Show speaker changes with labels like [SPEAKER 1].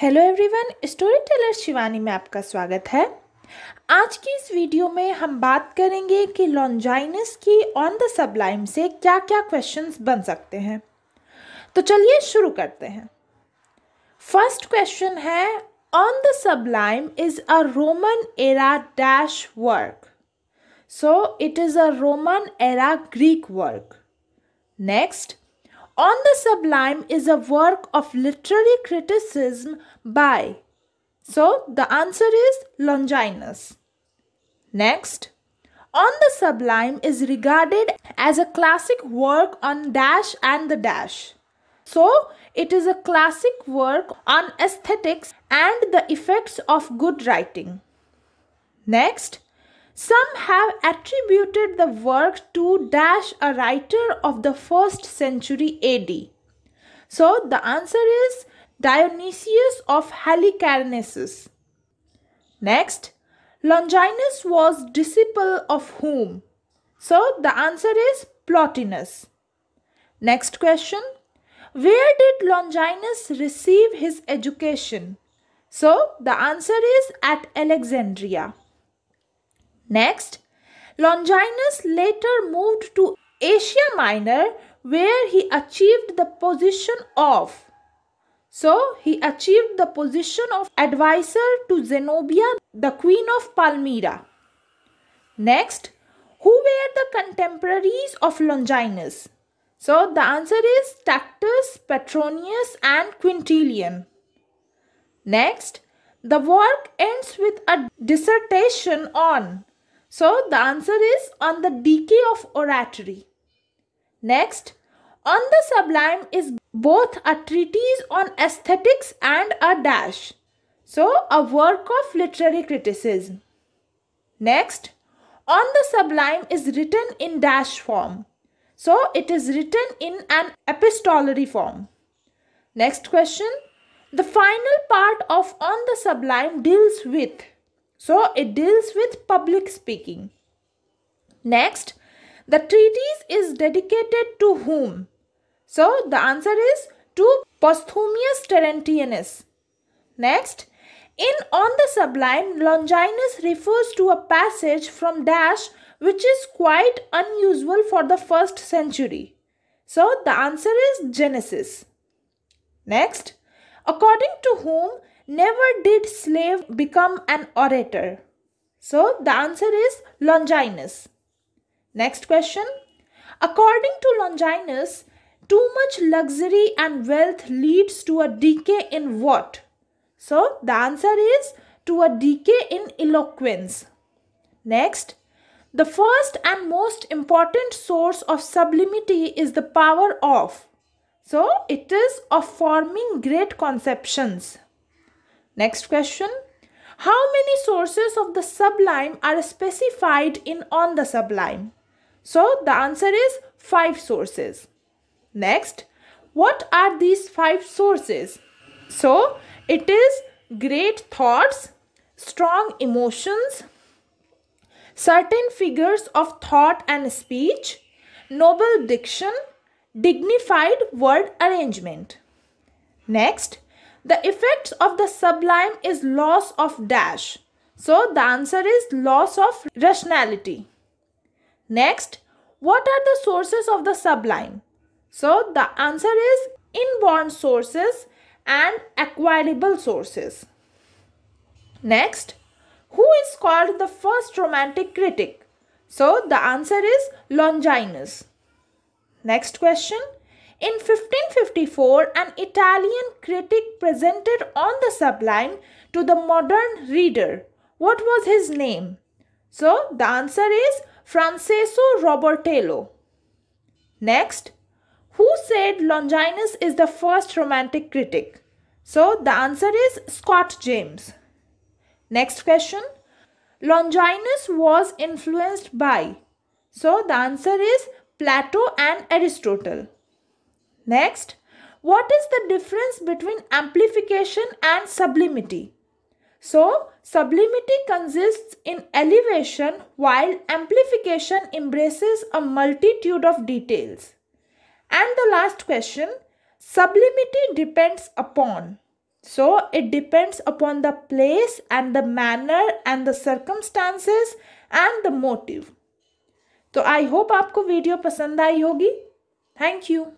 [SPEAKER 1] Hello everyone storyteller Shivani में आपका स्वागत है आज की इस वीडियो में हम बात करेंगे कि लॉन्जाइनस की ऑन द सबलाइम से क्या क्या क्वेश्चंस बन सकते हैं तो चलिए शुरू करते हैं फर्स्ट क्वेश्चन है on the sublime is a Roman era dash work so it is a Roman era Greek work next On the Sublime is a work of literary criticism by. So the answer is Longinus. Next, On the Sublime is regarded as a classic work on dash and the dash. So it is a classic work on aesthetics and the effects of good writing. Next, some have attributed the work to dash a writer of the 1st century AD. So the answer is Dionysius of Halicarnassus. Next, Longinus was disciple of whom? So the answer is Plotinus. Next question, where did Longinus receive his education? So the answer is at Alexandria. Next, Longinus later moved to Asia Minor where he achieved the position of. So, he achieved the position of advisor to Zenobia, the queen of Palmyra. Next, who were the contemporaries of Longinus? So, the answer is Tacitus, Petronius and Quintilian. Next, the work ends with a dissertation on so the answer is on the decay of oratory. Next, on the sublime is both a treatise on aesthetics and a dash. So a work of literary criticism. Next, on the sublime is written in dash form. So it is written in an epistolary form. Next question. The final part of On the Sublime deals with so it deals with public speaking. Next, the treatise is dedicated to whom? So the answer is to Posthumius Terentianus. Next, in On the Sublime, Longinus refers to a passage from Dash which is quite unusual for the first century. So the answer is Genesis. Next, according to whom Never did slave become an orator. So the answer is Longinus. Next question. According to Longinus, too much luxury and wealth leads to a decay in what? So the answer is to a decay in eloquence. Next, the first and most important source of sublimity is the power of. So it is of forming great conceptions. Next question. How many sources of the sublime are specified in on the sublime? So the answer is 5 sources. Next, what are these 5 sources? So it is great thoughts, strong emotions, certain figures of thought and speech, noble diction, dignified word arrangement. Next, the effects of the sublime is loss of dash. So the answer is loss of rationality. Next, what are the sources of the sublime? So the answer is inborn sources and acquirable sources. Next, who is called the first romantic critic? So the answer is Longinus. Next question, in 1554, an Italian critic presented On the Sublime to the modern reader. What was his name? So the answer is Francesco Robertello. Next, who said Longinus is the first romantic critic? So the answer is Scott James. Next question, Longinus was influenced by. So the answer is Plato and Aristotle. Next, what is the difference between amplification and sublimity? So, sublimity consists in elevation while amplification embraces a multitude of details. And the last question, sublimity depends upon. So, it depends upon the place and the manner and the circumstances and the motive. So, I hope आपको video पसंद आई होगी you.